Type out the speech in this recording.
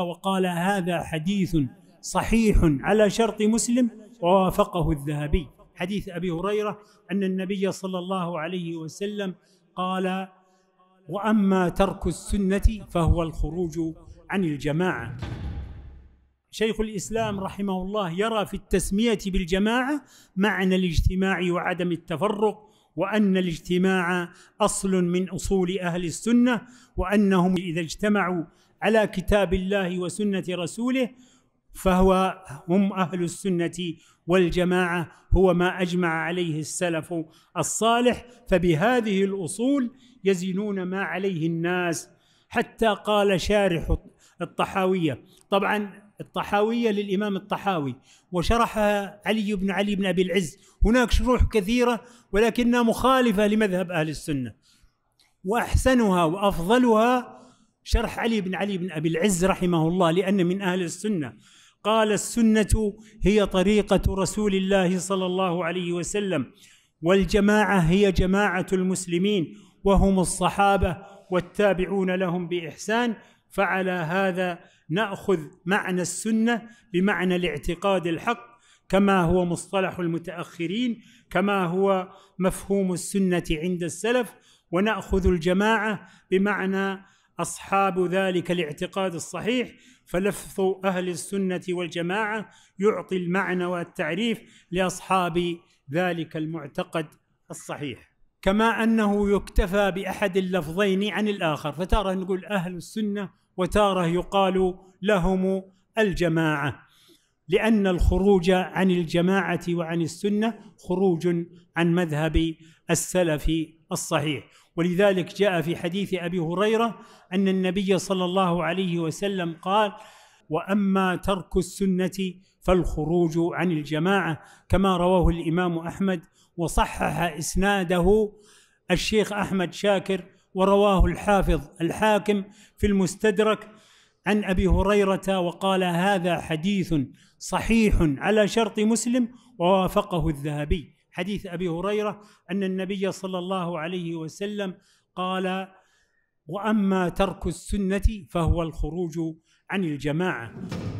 وقال هذا حديث صحيح على شرط مسلم ووافقه الذهبي حديث ابي هريره ان النبي صلى الله عليه وسلم قال واما ترك السنه فهو الخروج عن الجماعه شيخ الاسلام رحمه الله يرى في التسميه بالجماعه معنى الاجتماع وعدم التفرق وان الاجتماع اصل من اصول اهل السنه وانهم اذا اجتمعوا على كتاب الله وسنه رسوله فهو هم اهل السنه والجماعه هو ما اجمع عليه السلف الصالح فبهذه الاصول يزنون ما عليه الناس حتى قال شارح الطحاويه طبعا الطحاويه للامام الطحاوي وشرحها علي بن علي بن ابي العز هناك شروح كثيره ولكنها مخالفه لمذهب اهل السنه واحسنها وافضلها شرح علي بن علي بن أبي العز رحمه الله لأن من أهل السنة قال السنة هي طريقة رسول الله صلى الله عليه وسلم والجماعة هي جماعة المسلمين وهم الصحابة والتابعون لهم بإحسان فعلى هذا نأخذ معنى السنة بمعنى الاعتقاد الحق كما هو مصطلح المتاخرين كما هو مفهوم السنه عند السلف وناخذ الجماعه بمعنى اصحاب ذلك الاعتقاد الصحيح فلفظ اهل السنه والجماعه يعطي المعنى والتعريف لاصحاب ذلك المعتقد الصحيح كما انه يكتفى باحد اللفظين عن الاخر فتاره نقول اهل السنه وتاره يقال لهم الجماعه لان الخروج عن الجماعه وعن السنه خروج عن مذهب السلف الصحيح ولذلك جاء في حديث ابي هريره ان النبي صلى الله عليه وسلم قال واما ترك السنه فالخروج عن الجماعه كما رواه الامام احمد وصحح اسناده الشيخ احمد شاكر ورواه الحافظ الحاكم في المستدرك عن ابي هريره وقال هذا حديث صحيح على شرط مسلم ووافقه الذهبي حديث ابي هريره ان النبي صلى الله عليه وسلم قال واما ترك السنه فهو الخروج عن الجماعه